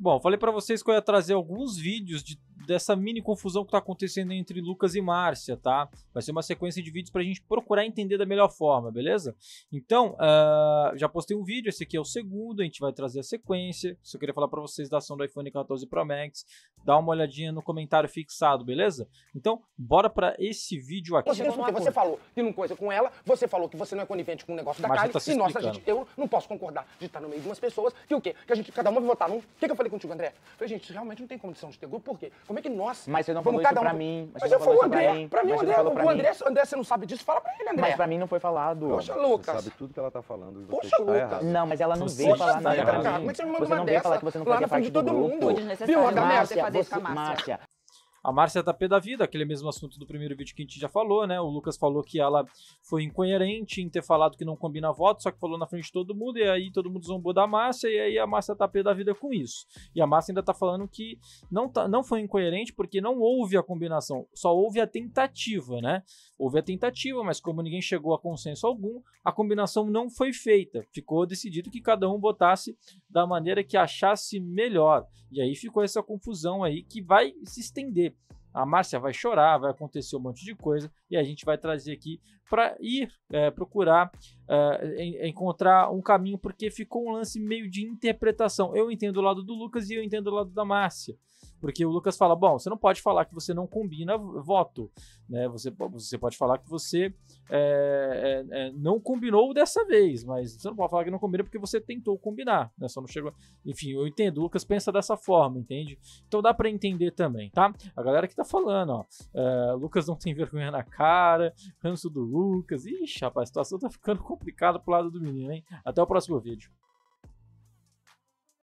Bom, falei para vocês que eu ia trazer alguns vídeos de dessa mini confusão que está acontecendo entre Lucas e Márcia, tá? Vai ser uma sequência de vídeos para a gente procurar entender da melhor forma, beleza? Então, uh, já postei um vídeo, esse aqui é o segundo, a gente vai trazer a sequência. Só queria falar para vocês da ação do iPhone 14 Pro Max. Dá uma olhadinha no comentário fixado, beleza? Então, bora para esse vídeo aqui. Você, você falou que não coisa com ela, você falou que você não é conivente com o negócio da carne, tá e nossa, gente, eu não posso concordar de estar no meio de umas pessoas que o quê? Que a gente, cada uma vai votar num. O que, que eu falei contigo, André? Eu falei, gente, realmente não tem condição de ter grupo, por quê? Como é como é que nós? Mas você não falou isso pra mim. Mas, eu falei o André. Pra mim, o André, o André, você não sabe disso, fala pra ele, André. Mas pra mim não foi falado. Poxa, Lucas. Você sabe tudo que ela tá falando. Poxa, Lucas. Não, mas ela não veio falar nada não mim. Como é que você me manda uma dessa? Lá na frente de todo mundo. Viu, Márcia, Márcia, a Márcia tá pé da vida, aquele mesmo assunto do primeiro vídeo que a gente já falou, né? O Lucas falou que ela foi incoerente em ter falado que não combina voto, só que falou na frente de todo mundo, e aí todo mundo zombou da Márcia, e aí a Márcia tá pé da vida com isso. E a Márcia ainda tá falando que não, tá, não foi incoerente porque não houve a combinação, só houve a tentativa, né? Houve a tentativa, mas como ninguém chegou a consenso algum, a combinação não foi feita. Ficou decidido que cada um botasse da maneira que achasse melhor. E aí ficou essa confusão aí que vai se estender a Márcia vai chorar, vai acontecer um monte de coisa e a gente vai trazer aqui para ir é, procurar uh, encontrar um caminho, porque ficou um lance meio de interpretação. Eu entendo o lado do Lucas e eu entendo o lado da Márcia. Porque o Lucas fala: bom, você não pode falar que você não combina voto, né? Você, você pode falar que você é, é, não combinou dessa vez, mas você não pode falar que não combina porque você tentou combinar, né? Só não chegou. Enfim, eu entendo. O Lucas pensa dessa forma, entende? Então dá para entender também, tá? A galera que tá falando, ó. É, Lucas não tem vergonha na cara, ranço do Lucas. Ixi, rapaz, a situação tá ficando complicada complicado pro lado do menino, hein? Até o próximo vídeo.